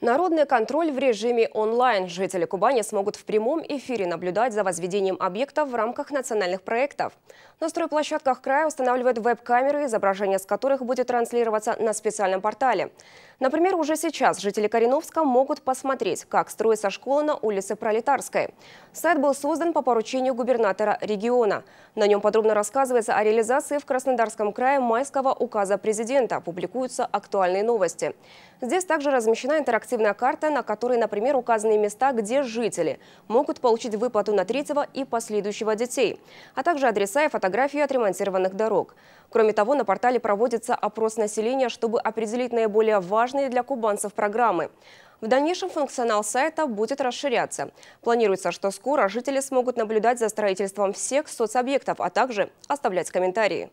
Народный контроль в режиме онлайн. Жители Кубани смогут в прямом эфире наблюдать за возведением объектов в рамках национальных проектов. На стройплощадках края устанавливают веб-камеры, изображение с которых будет транслироваться на специальном портале. Например, уже сейчас жители Кореновска могут посмотреть, как строится школа на улице Пролетарской. Сайт был создан по поручению губернатора региона. На нем подробно рассказывается о реализации в Краснодарском крае майского указа президента. Публикуются актуальные новости. Здесь также размещена интерактивная интерактивная карта, на которой, например, указаны места, где жители могут получить выплату на третьего и последующего детей, а также адреса и фотографии отремонтированных дорог. Кроме того, на портале проводится опрос населения, чтобы определить наиболее важные для кубанцев программы. В дальнейшем функционал сайта будет расширяться. Планируется, что скоро жители смогут наблюдать за строительством всех соцобъектов, а также оставлять комментарии.